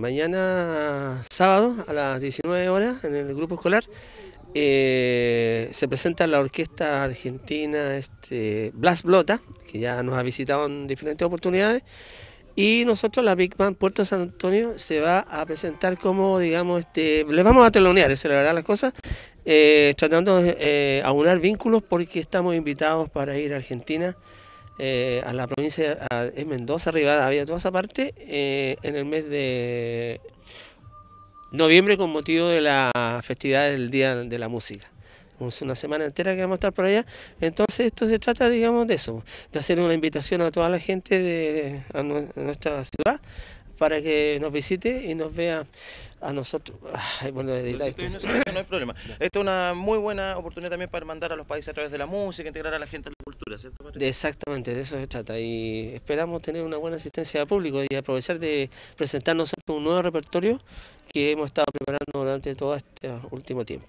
Mañana sábado a las 19 horas en el grupo escolar eh, se presenta la orquesta argentina este, Blas Blota, que ya nos ha visitado en diferentes oportunidades, y nosotros la Big Band Puerto San Antonio se va a presentar como, digamos, este, le vamos a telonear, se la verdad las cosas, eh, tratando de eh, aunar vínculos porque estamos invitados para ir a Argentina eh, a la provincia de Mendoza, Arribada, había toda esa parte, eh, en el mes de noviembre con motivo de la festividad del Día de la Música. Una semana entera que vamos a estar por allá. Entonces esto se trata, digamos, de eso, de hacer una invitación a toda la gente de nuestra ciudad para que nos visite y nos vea a nosotros. bueno, esto. no, hay problema. Esta es una muy buena oportunidad también para mandar a los países a través de la música, integrar a la gente Exactamente, de eso se trata y esperamos tener una buena asistencia de público y aprovechar de presentarnos un nuevo repertorio que hemos estado preparando durante todo este último tiempo.